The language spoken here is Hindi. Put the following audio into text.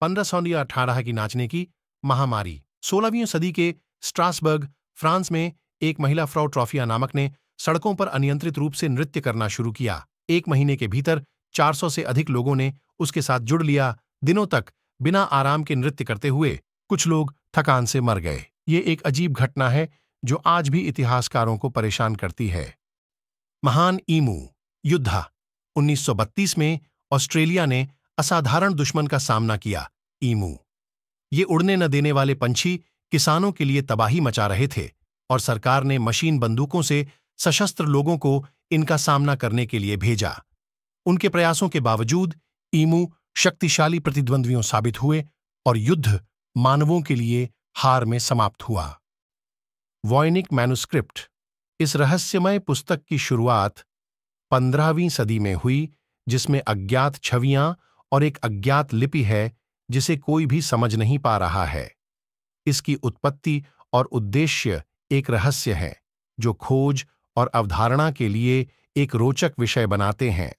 पंद्रह सौ या अठारह की नाचने की महामारी सोलहवीं सदी के स्ट्रासबर्ग फ्रांस में एक महिला फ्रॉ ट्रॉफिया नामक ने सड़कों पर अनियंत्रित रूप से नृत्य करना शुरू किया एक महीने के भीतर 400 से अधिक लोगों ने उसके साथ जुड़ लिया दिनों तक बिना आराम के नृत्य करते हुए कुछ लोग थकान से मर गए ये एक अजीब घटना है जो आज भी इतिहासकारों को परेशान करती है महान ईमू युद्धा 1932 में ऑस्ट्रेलिया ने असाधारण दुश्मन का सामना किया ईमू ये उड़ने न देने वाले पंछी किसानों के लिए तबाही मचा रहे थे और सरकार ने मशीन बंदूकों से सशस्त्र लोगों को इनका सामना करने के लिए भेजा उनके प्रयासों के बावजूद ईमू शक्तिशाली प्रतिद्वंद्वियों साबित हुए और युद्ध मानवों के लिए हार में समाप्त हुआ वॉयनिक मैनुस्क्रिप्ट इस रहस्यमय पुस्तक की शुरुआत पंद्रहवीं सदी में हुई जिसमें अज्ञात छवियां और एक अज्ञात लिपि है जिसे कोई भी समझ नहीं पा रहा है इसकी उत्पत्ति और उद्देश्य एक रहस्य है जो खोज और अवधारणा के लिए एक रोचक विषय बनाते हैं